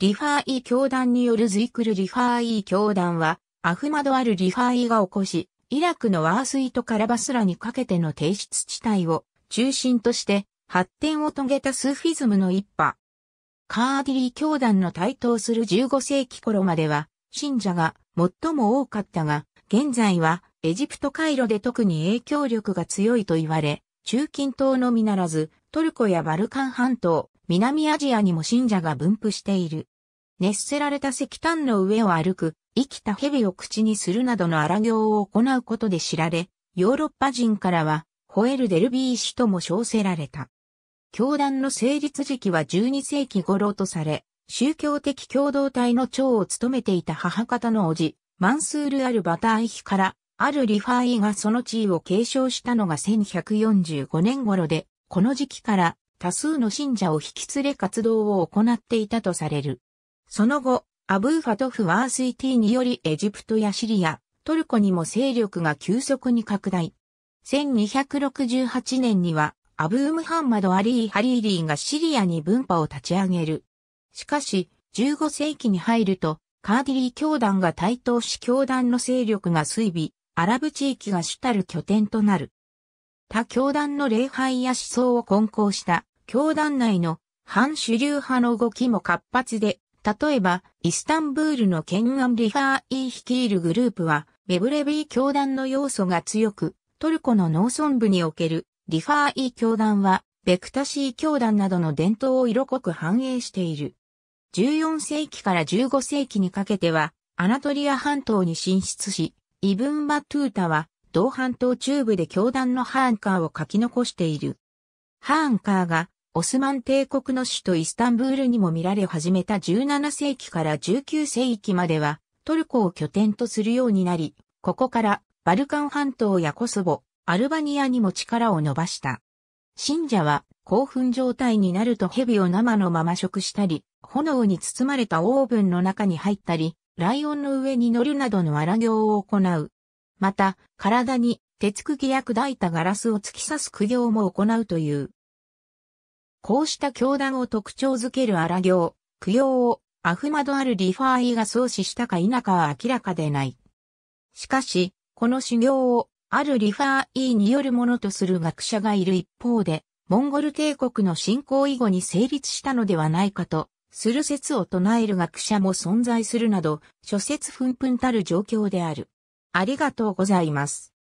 リファーイ教団によるズイクル・リファーイ教団は、アフマドアル・リファーイが起こし、イラクのワースイとカラバスラにかけての提出地帯を中心として発展を遂げたスーフィズムの一派。カーディリー教団の台頭する15世紀頃までは、信者が最も多かったが、現在はエジプト回路で特に影響力が強いと言われ、中近東のみならず、トルコやバルカン半島、南アジアにも信者が分布している。熱せられた石炭の上を歩く、生きた蛇を口にするなどの荒行を行うことで知られ、ヨーロッパ人からは、ホエルデルビー氏とも称せられた。教団の成立時期は12世紀頃とされ、宗教的共同体の長を務めていた母方の叔父、マンスール・アル・バターイヒから、あるリファーイがその地位を継承したのが1145年頃で、この時期から多数の信者を引き連れ活動を行っていたとされる。その後、アブーファトフワースイティによりエジプトやシリア、トルコにも勢力が急速に拡大。1268年には、アブームハンマド・アリー・ハリーリーがシリアに分派を立ち上げる。しかし、15世紀に入ると、カーディリー教団が台頭し教団の勢力が衰微、アラブ地域が主たる拠点となる。他教団の礼拝や思想を混交した教団内の反主流派の動きも活発で、例えば、イスタンブールのケンアン・リファー・イー率いるグループは、メブレビー教団の要素が強く、トルコの農村部におけるリファー・イー教団は、ベクタシー教団などの伝統を色濃く反映している。14世紀から15世紀にかけては、アナトリア半島に進出し、イブン・バトゥータは、同半島中部で教団のハーンカーを書き残している。ハーンカーがオスマン帝国の首都イスタンブールにも見られ始めた17世紀から19世紀までは、トルコを拠点とするようになり、ここからバルカン半島やコソボ、アルバニアにも力を伸ばした。信者は興奮状態になると蛇を生のまま食したり、炎に包まれたオーブンの中に入ったり、ライオンの上に乗るなどの荒行を行う。また、体に鉄釘や砕いたガラスを突き刺す苦行も行うという。こうした教団を特徴づける荒行、供養をアフマドアル・リファーイが創始したか否かは明らかでない。しかし、この修行をあるリファーイによるものとする学者がいる一方で、モンゴル帝国の侵攻以後に成立したのではないかと、する説を唱える学者も存在するなど、諸説ふんふんたる状況である。ありがとうございます。